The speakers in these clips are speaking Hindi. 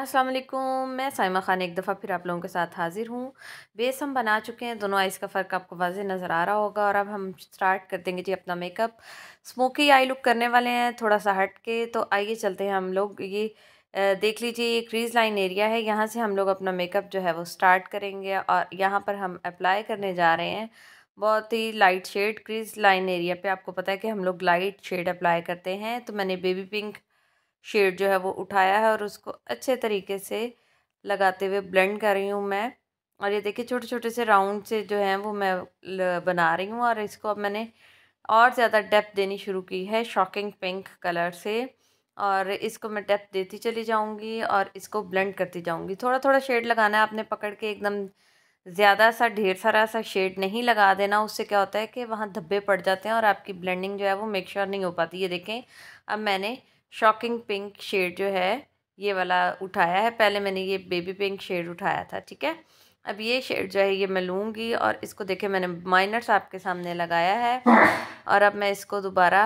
अस्सलाम वालेकुम मैं साइमा ख़ान एक दफ़ा फिर आप लोगों के साथ हाज़िर हूँ बेस हम बना चुके हैं दोनों आइज़ का फ़र्क आपको वाज नज़र आ रहा होगा और अब हम स्टार्ट कर देंगे जी अपना मेकअप स्मोकी आई लुक करने वाले हैं थोड़ा सा हट के तो आइए चलते हैं हम लोग ये देख लीजिए ये क्रीज लाइन एरिया है यहाँ से हम लोग अपना मेकअप जो है वो स्टार्ट करेंगे और यहाँ पर हम अप्लाई करने जा रहे हैं बहुत ही light shade crease line area पे आपको पता है कि हम लोग लाइट शेड अप्लाई करते हैं तो मैंने बेबी पिंक शेड जो है वो उठाया है और उसको अच्छे तरीके से लगाते हुए ब्लेंड कर रही हूँ मैं और ये देखिए छोटे छोटे से राउंड से जो है वो मैं बना रही हूँ और इसको अब मैंने और ज़्यादा डेप्थ देनी शुरू की है शॉकिंग पिंक कलर से और इसको मैं डेप्थ देती चली जाऊँगी और इसको ब्लेंड करती जाऊँगी थोड़ा थोड़ा शेड लगाना है आपने पकड़ के एकदम ज़्यादा सा ढेर सारा सा शेड नहीं लगा देना उससे क्या होता है कि वहाँ धब्बे पड़ जाते हैं और आपकी ब्लेंडिंग जो है वो मेक श्योर नहीं हो पाती ये देखें अब मैंने शॉकिंग पिंक शेड जो है ये वाला उठाया है पहले मैंने ये बेबी पिंक शेड उठाया था ठीक है अब ये शेड जो है ये मैं लूँगी और इसको देखे मैंने माइनर्स आपके सामने लगाया है और अब मैं इसको दोबारा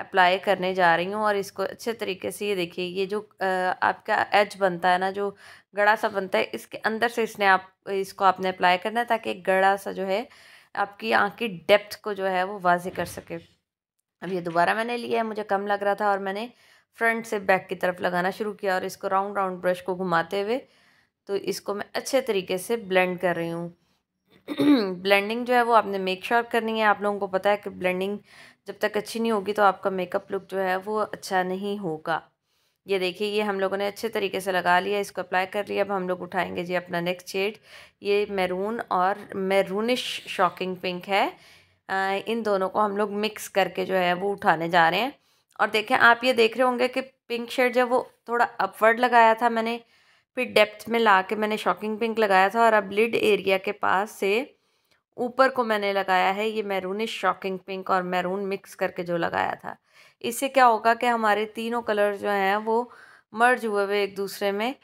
अप्लाई करने जा रही हूँ और इसको अच्छे तरीके से ये देखिए ये जो आपका एज बनता है ना जो गड़ा सा बनता है इसके अंदर से इसने आप इसको आपने अप्लाई करना है ताकि गड़ा सा जो है आपकी आँख की डेप्थ को जो है वो वाजे कर सके अब ये दोबारा मैंने लिया है मुझे कम लग रहा था और मैंने फ्रंट से बैक की तरफ लगाना शुरू किया और इसको राउंड राउंड ब्रश को घुमाते हुए तो इसको मैं अच्छे तरीके से ब्लेंड कर रही हूँ ब्लेंडिंग जो है वो आपने मेक श्योर sure करनी है आप लोगों को पता है कि ब्लेंडिंग जब तक अच्छी नहीं होगी तो आपका मेकअप लुक जो है वो अच्छा नहीं होगा ये देखिए ये हम लोगों ने अच्छे तरीके से लगा लिया इसको अप्लाई कर लिया अब हम लोग उठाएंगे जी अपना नेक्स्ट शेड ये मैरून और मैरूनिश शॉकिंग पिंक है आ, इन दोनों को हम लोग मिक्स करके जो है वो उठाने जा रहे हैं और देखें आप ये देख रहे होंगे कि पिंक शेड जब वो थोड़ा अपवर्ड लगाया था मैंने फिर डेप्थ में ला के मैंने शॉकिंग पिंक लगाया था और अब लिड एरिया के पास से ऊपर को मैंने लगाया है ये मैरूनिश शॉकिंग पिंक और मैरून मिक्स करके जो लगाया था इससे क्या होगा कि हमारे तीनों कलर जो हैं वो मर्ज हुए हुए एक दूसरे में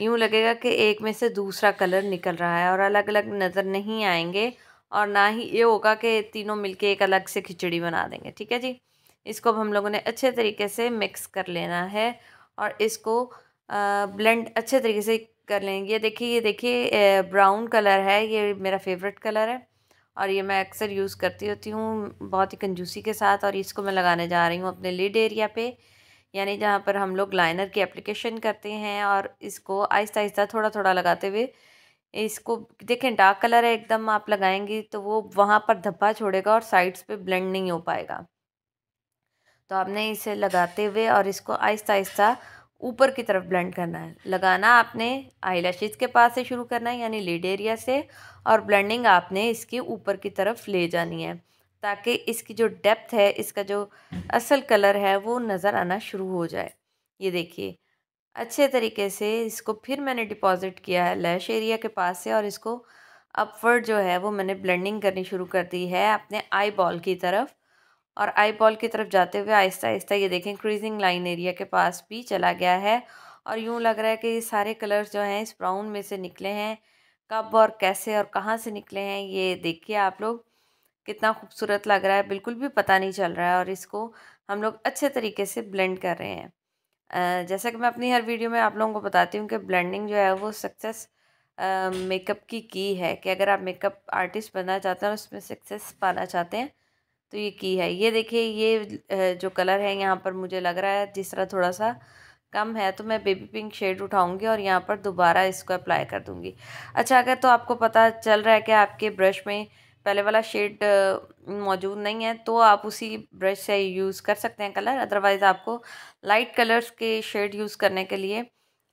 यूँ लगेगा कि एक में से दूसरा कलर निकल रहा है और अलग अलग नज़र नहीं आएंगे और ना ही ये होगा कि तीनों मिलके एक अलग से खिचड़ी बना देंगे ठीक है जी इसको अब हम लोगों ने अच्छे तरीके से मिक्स कर लेना है और इसको ब्लेंड अच्छे तरीके से कर लेंगे ये देखिए ये देखिए ब्राउन कलर है ये मेरा फेवरेट कलर है और ये मैं अक्सर यूज़ करती होती हूँ बहुत ही कंजूसी के साथ और इसको मैं लगाने जा रही हूँ अपने लिड एरिया पे यानी जहाँ पर हम लोग लाइनर की एप्लीकेशन करते हैं और इसको आहिस्ता आहिस्ता थोड़ा थोड़ा लगाते हुए इसको देखें डार्क कलर है एकदम आप लगाएंगी तो वो वहाँ पर धब्बा छोड़ेगा और साइड्स पर ब्लेंड नहीं हो पाएगा तो आपने इसे लगाते हुए और इसको आहिस्ता आहिस्ता ऊपर की तरफ ब्लेंड करना है लगाना आपने आई लैशेज़ के पास से शुरू करना है यानी लिड एरिया से और ब्लेंडिंग आपने इसकी ऊपर की तरफ ले जानी है ताकि इसकी जो डेप्थ है इसका जो असल कलर है वो नज़र आना शुरू हो जाए ये देखिए अच्छे तरीके से इसको फिर मैंने डिपॉज़िट किया है लैश एरिया के पास से और इसको अपवर्ड जो है वो मैंने ब्लेंडिंग करनी शुरू कर दी है अपने आई बॉल की तरफ और आई बॉल की तरफ जाते हुए आहिस्ता आहिस्ता ये देखें क्रीजिंग लाइन एरिया के पास भी चला गया है और यूँ लग रहा है कि ये सारे कलर्स जो हैं इस ब्राउन में से निकले हैं कब और कैसे और कहाँ से निकले हैं ये देखिए आप लोग कितना खूबसूरत लग रहा है बिल्कुल भी पता नहीं चल रहा है और इसको हम लोग अच्छे तरीके से ब्लेंड कर रहे हैं जैसा कि मैं अपनी हर वीडियो में आप लोगों को बताती हूँ कि ब्लेंडिंग जो है वो सक्सेस मेकअप की की है कि अगर आप मेकअप आर्टिस्ट बनना चाहते हैं और उसमें सक्सेस पाना चाहते हैं तो ये की है ये देखिए ये जो कलर है यहाँ पर मुझे लग रहा है जिस तरह थोड़ा सा कम है तो मैं बेबी पिंक शेड उठाऊंगी और यहाँ पर दोबारा इसको अप्लाई कर दूंगी अच्छा अगर तो आपको पता चल रहा है कि आपके ब्रश में पहले वाला शेड मौजूद नहीं है तो आप उसी ब्रश से यूज़ कर सकते हैं कलर अदरवाइज़ आपको लाइट कलर्स के शेड यूज़ करने के लिए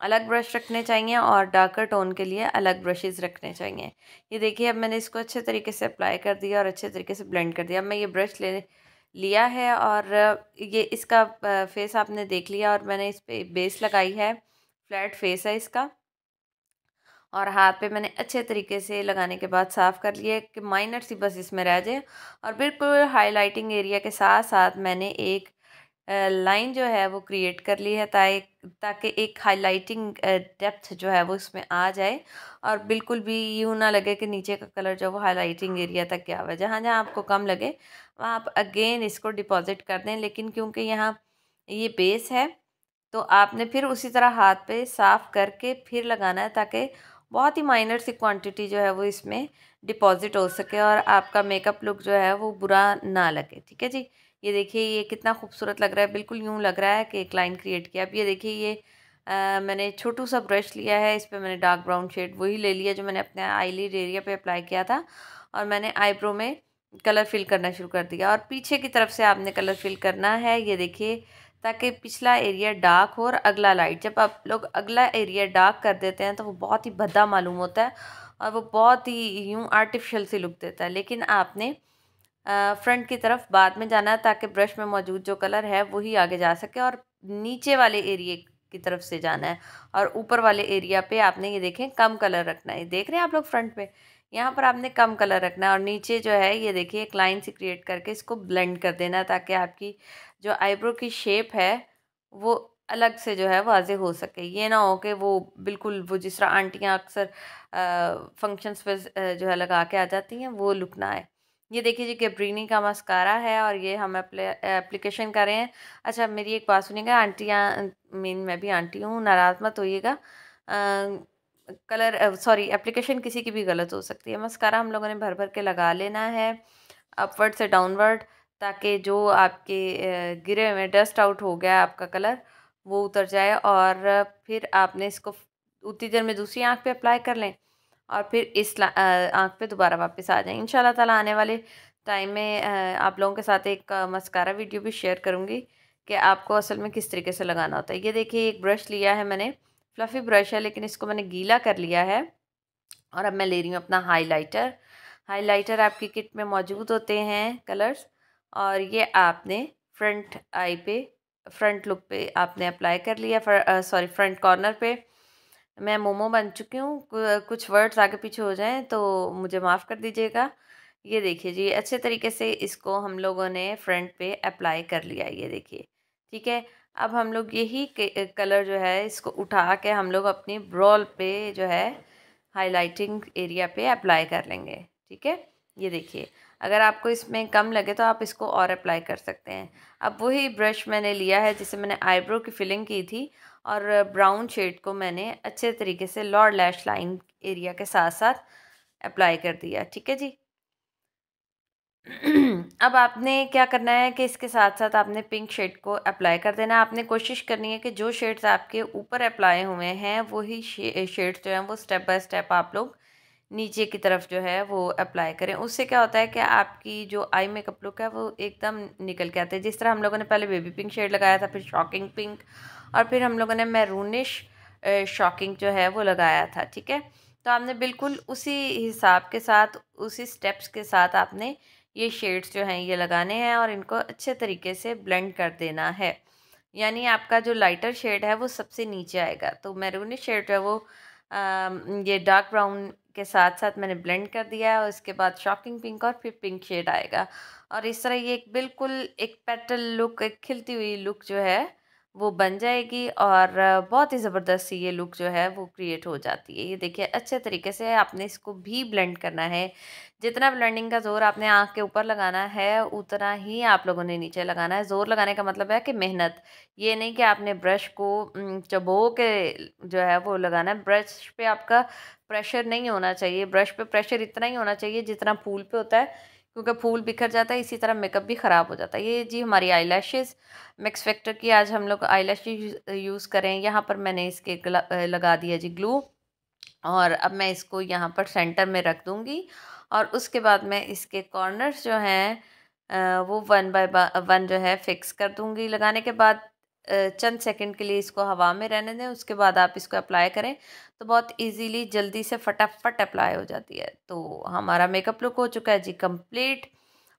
अलग ब्रश रखने चाहिए और डार्कर टोन के लिए अलग ब्रशेज़ रखने चाहिए ये देखिए अब मैंने इसको अच्छे तरीके से अप्लाई कर दिया और अच्छे तरीके से ब्लेंड कर दिया अब मैं ये ब्रश ले लिया है और ये इसका फेस आपने देख लिया और मैंने इस पर बेस लगाई है फ्लैट फेस है इसका और हाथ पे मैंने अच्छे तरीके से लगाने के बाद साफ़ कर लिया कि माइनर सी बस इसमें रह जाए और बिल्कुल हाईलाइटिंग एरिया के साथ साथ मैंने एक लाइन जो है वो क्रिएट कर ली है ताकि एक हाइलाइटिंग डेप्थ जो है वो इसमें आ जाए और बिल्कुल भी यूँ ना लगे कि नीचे का कलर जो वो हाइलाइटिंग एरिया तक गया हुआ है जहाँ जहाँ आपको कम लगे वहाँ आप अगेन इसको डिपॉज़िट कर दें लेकिन क्योंकि यहाँ ये बेस है तो आपने फिर उसी तरह हाथ पे साफ़ करके फिर लगाना है ताकि बहुत ही माइनर सी क्वांटिटी जो है वो इसमें डिपॉज़िट हो सके और आपका मेकअप लुक जो है वो बुरा ना लगे ठीक है जी ये देखिए ये कितना खूबसूरत लग रहा है बिल्कुल यूँ लग रहा है कि एक लाइन क्रिएट किया अब ये देखिए ये आ, मैंने छोटू सा ब्रश लिया है इस पर मैंने डार्क ब्राउन शेड वही ले लिया जो मैंने अपने आईलिड एरिया पे अप्लाई किया था और मैंने आईब्रो में कलर फिल करना शुरू कर दिया और पीछे की तरफ से आपने कलर फिल करना है ये देखिए ताकि पिछला एरिया डार्क हो और अगला लाइट जब आप लोग अगला एरिया डार्क कर देते हैं तो वो बहुत ही भद्दा मालूम होता है और वो बहुत ही यूँ आर्टिफिशल सी लुक देता है लेकिन आपने फ्रंट की तरफ बाद में जाना है ताकि ब्रश में मौजूद जो कलर है वही आगे जा सके और नीचे वाले एरिए की तरफ से जाना है और ऊपर वाले एरिया पे आपने ये देखें कम कलर रखना है देख रहे हैं आप लोग फ्रंट पे यहाँ पर आपने कम कलर रखना है और नीचे जो है ये देखिए एक लाइन से क्रिएट करके इसको ब्लेंड कर देना है ताकि आपकी जो आईब्रो की शेप है वो अलग से जो है वाजे हो सके ये ना हो कि वो बिल्कुल वो जिस तरह आंटियाँ अक्सर फंक्शंस पे जो है लगा के आ जाती हैं वो लुक ना आए ये देखिए जी कैप्रीनी का मस्कारा है और ये हम एप्लीकेशन कर रहे हैं अच्छा मेरी एक बात सुनिएगा आंटी मीन मैं भी आंटी हूँ नाराज़ मत होइएगा कलर सॉरी एप्लीकेशन किसी की भी गलत हो सकती है मस्कारा हम लोगों ने भर भर के लगा लेना है अपवर्ड से डाउनवर्ड ताकि जो आपके गिरे में डस्ट आउट हो गया आपका कलर वो उतर जाए और फिर आपने इसको उतनी देर में दूसरी आँख पर अप्लाई कर लें और फिर इस आँख पे दोबारा वापस आ जाएंगे इन ताला आने वाले टाइम में आप लोगों के साथ एक मस्कारा वीडियो भी शेयर करूँगी कि आपको असल में किस तरीके से लगाना होता है ये देखिए एक ब्रश लिया है मैंने फ्लफ़ी ब्रश है लेकिन इसको मैंने गीला कर लिया है और अब मैं ले रही हूँ अपना हाइलाइटर हाइलाइटर आपकी किट में मौजूद होते हैं कलर्स और ये आपने फ्रंट आई पे फ्रंट लुक पे आपने अप्लाई कर लिया सॉरी फ्रंट कॉर्नर पे मैं मोमो बन चुकी हूँ कुछ वर्ड्स आगे पीछे हो जाएं तो मुझे माफ़ कर दीजिएगा ये देखिए जी अच्छे तरीके से इसको हम लोगों ने फ्रंट पे अप्लाई कर लिया ये देखिए ठीक है अब हम लोग यही कलर जो है इसको उठा के हम लोग अपनी ब्रॉल पे जो है हाईलाइटिंग एरिया पे अप्लाई कर लेंगे ठीक है ये देखिए अगर आपको इसमें कम लगे तो आप इसको और अप्लाई कर सकते हैं अब वही ब्रश मैंने लिया है जिसे मैंने आईब्रो की फिलिंग की थी और ब्राउन शेड को मैंने अच्छे तरीके से लॉर्ड लैश लाइन एरिया के साथ साथ अप्लाई कर दिया ठीक है जी अब आपने क्या करना है कि इसके साथ साथ आपने पिंक शेड को अप्लाई कर देना है आपने कोशिश करनी है कि जो शेड्स आपके ऊपर अप्लाई हुए हैं वही शेड्स जो हैं वो स्टेप बाय स्टेप आप लोग नीचे की तरफ जो है वो अप्लाई करें उससे क्या होता है कि आपकी जो आई मेकअप लुक है वो एकदम निकल के आते हैं जिस तरह हम लोगों ने पहले बेबी पिंक शेड लगाया था फिर शॉकिंग पिंक और फिर हम लोगों ने मैरूनिश शॉकिंग जो है वो लगाया था ठीक है तो आपने बिल्कुल उसी हिसाब के साथ उसी स्टेप्स के साथ आपने ये शेड्स जो हैं ये लगाने हैं और इनको अच्छे तरीके से ब्लेंड कर देना है यानी आपका जो लाइटर शेड है वो सबसे नीचे आएगा तो मैरूनिश शेड जो है वो आ, ये डार्क ब्राउन के साथ साथ मैंने ब्लेंड कर दिया है और इसके बाद शॉकिंग पिंक और फिर पिंक शेड आएगा और इस तरह ये एक बिल्कुल एक पेटल लुक एक खिलती हुई लुक जो है वो बन जाएगी और बहुत ही ज़बरदस्त सी ये लुक जो है वो क्रिएट हो जाती है ये देखिए अच्छे तरीके से आपने इसको भी ब्लेंड करना है जितना ब्लेंडिंग का ज़ोर आपने आँख के ऊपर लगाना है उतना ही आप लोगों ने नीचे लगाना है ज़ोर लगाने का मतलब है कि मेहनत ये नहीं कि आपने ब्रश को चबो के जो है वो लगाना है ब्रश पे आपका प्रेशर नहीं होना चाहिए ब्रश पे प्रेशर इतना ही होना चाहिए जितना फूल पर होता है क्योंकि फूल बिखर जाता है इसी तरह मेकअप भी ख़राब हो जाता है ये जी हमारी आई लैशेज़ मिक्स फैक्टर की आज हम लोग आई यूज़ करें यहाँ पर मैंने इसके लगा दिया जी ग्लू और अब मैं इसको यहाँ पर सेंटर में रख दूँगी और उसके बाद मैं इसके कॉर्नर्स जो हैं वो वन बाय वन जो है फ़िक्स कर दूँगी लगाने के बाद चंद सेकंड के लिए इसको हवा में रहने दें उसके बाद आप इसको अप्लाई करें तो बहुत इजीली जल्दी से फटाफट अप्लाई हो जाती है तो हमारा मेकअप लुक हो चुका है जी कंप्लीट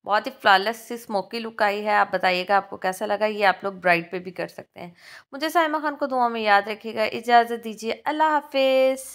बहुत ही फ्लॉलेस सी स्मोकी लुक आई है आप बताइएगा आपको कैसा लगा ये आप लोग ब्राइट पे भी कर सकते हैं मुझे साइमा खान को दुआ में याद रखिएगा इजाज़त दीजिए अल्लाह हाफिज़